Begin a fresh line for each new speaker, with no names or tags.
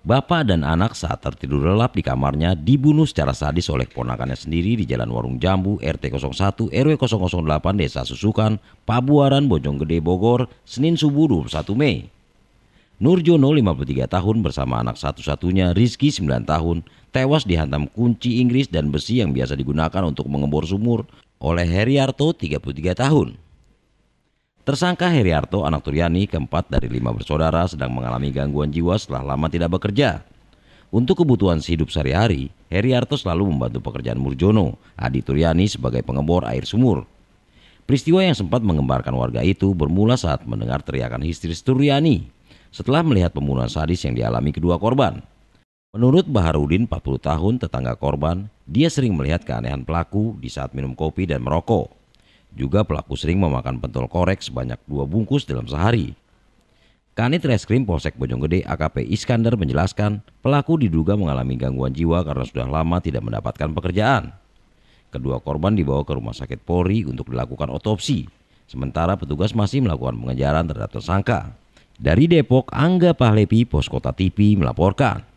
Bapak dan anak saat tertidur lelap di kamarnya dibunuh secara sadis oleh ponakannya sendiri di Jalan Warung Jambu RT 01 RW 008 Desa Susukan, Pabuaran, Bojonggede, Bogor, Senin subuh 21 Mei. Nurjono 53 tahun bersama anak satu-satunya Rizky 9 tahun tewas dihantam kunci Inggris dan besi yang biasa digunakan untuk mengebor sumur oleh Heriarto 33 tahun. Tersangka Heriarto anak Turiani, keempat dari lima bersaudara sedang mengalami gangguan jiwa setelah lama tidak bekerja. Untuk kebutuhan hidup sehari-hari, Heriarto selalu membantu pekerjaan Murjono, Adi Turiani sebagai pengebor air sumur. Peristiwa yang sempat mengembarkan warga itu bermula saat mendengar teriakan histeris Turiani setelah melihat pembunuhan sadis yang dialami kedua korban. Menurut Baharudin, 40 tahun, tetangga korban, dia sering melihat keanehan pelaku di saat minum kopi dan merokok. Juga pelaku sering memakan pentol korek sebanyak dua bungkus dalam sehari. Kanit Reskrim Polsek Bojonggede AKP Iskandar menjelaskan pelaku diduga mengalami gangguan jiwa karena sudah lama tidak mendapatkan pekerjaan. Kedua korban dibawa ke rumah sakit Polri untuk dilakukan otopsi. Sementara petugas masih melakukan pengejaran terhadap tersangka. Dari Depok, Angga Pahlepi, Poskota TV melaporkan.